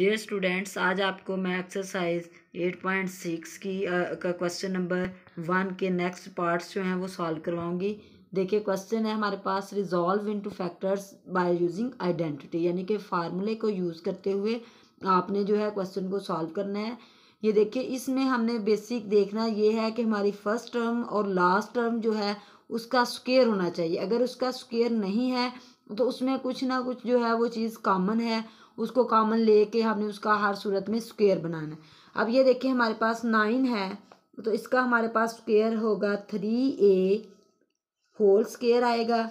dear students आज आपको मैं एक्सरसाइज एट पॉइंट सिक्स की का क्वेश्चन नंबर वन के नेक्स्ट पार्ट्स जो हैं वो सॉल्व करवाऊंगी देखिए क्वेश्चन है हमारे पास resolve into factors by using identity यानी कि फार्मूले को यूज़ करते हुए आपने जो है क्वेश्चन को सॉल्व करना है ये देखिए इसमें हमने बेसिक देखना ये है कि हमारी फर्स्ट टर्म और लास्ट टर्म जो है उसका स्केयर होना चाहिए अगर उसका स्केयर नहीं है तो उसमें कुछ ना कुछ जो है वो चीज़ कॉमन है उसको कॉमन ले के हमने उसका हर सूरत में स्क्वेयर बनाना है अब ये देखिए हमारे पास नाइन है तो इसका हमारे पास स्क्वेयर होगा थ्री ए होल स्क्वेयर आएगा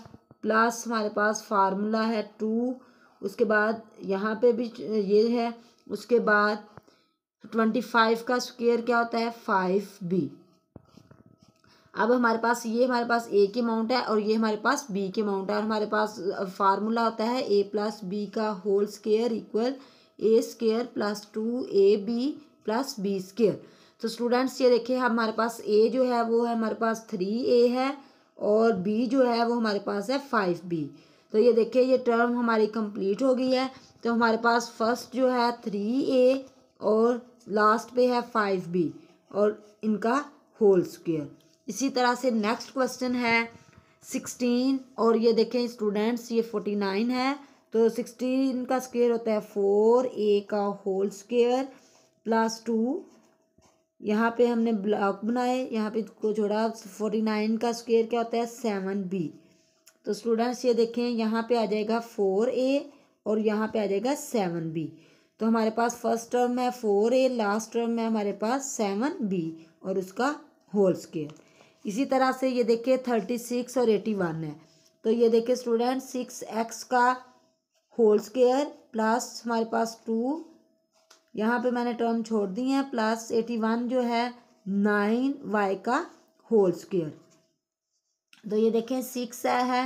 प्लस हमारे पास फार्मूला है टू उसके बाद यहाँ पे भी ये है उसके बाद ट्वेंटी फाइव का स्क्वेयर क्या होता है फाइव बी अब हमारे पास ये हमारे पास ए के अमाउंट है और ये हमारे पास बी के अमाउंट है और हमारे पास फार्मूला होता है ए प्लस बी का whole square equal A square plus two A B plus B square तो स्टूडेंट्स ये देखिए हमारे पास ए जो है वो है हमारे पास थ्री ए है और बी जो है वो हमारे पास है फाइव बी तो ये देखिए ये टर्म हमारी कंप्लीट हो गई है तो हमारे पास फर्स्ट जो है थ्री ए और लास्ट पे है फाइव बी और इनका होल स्केयर इसी तरह से नेक्स्ट क्वेश्चन है सिक्सटीन और ये देखें स्टूडेंट्स ये फोर्टी नाइन है तो सिक्सटीन का स्केयर होता है फोर ए का होल स्केयर प्लस टू यहाँ पे हमने ब्लॉक बनाए यहाँ पे को जोड़ा फोर्टी नाइन का स्केयर क्या होता है सेवन बी तो स्टूडेंट्स ये देखें यहाँ पे आ जाएगा फोर ए और यहाँ पे आ जाएगा सेवन बी तो हमारे पास फर्स्ट टर्म है फोर ए लास्ट टर्म है हमारे पास सेवन बी और उसका होल स्केयर इसी तरह से ये देखिए थर्टी सिक्स और एटी वन है तो ये देखिए स्टूडेंट सिक्स एक्स का होल स्केयर प्लस हमारे पास टू यहाँ पे मैंने टर्म छोड़ दी है प्लस एटी वन जो है नाइन वाई का होल स्केयर तो ये देखें सिक्स है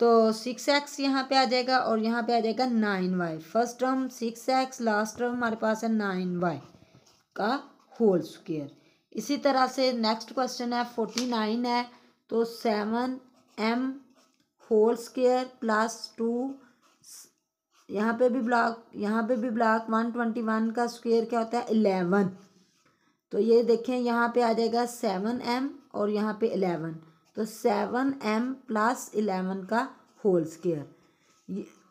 तो सिक्स एक्स यहाँ पे आ जाएगा और यहाँ पे आ जाएगा nine Y first term six X last term हमारे पास है नाइन वाई का होल स्केयर इसी तरह से नेक्स्ट क्वेश्चन है फोर्टी नाइन है तो seven M whole square plus two यहाँ पे भी ब्लॉक यहाँ पे भी ब्लॉक वन ट्वेंटी वन का स्क्वेयर क्या होता है इलेवन तो ये देखें यहाँ पे आ जाएगा सेवन एम और यहाँ पे इलेवन तो सेवन एम प्लस इलेवन का होल स्केयर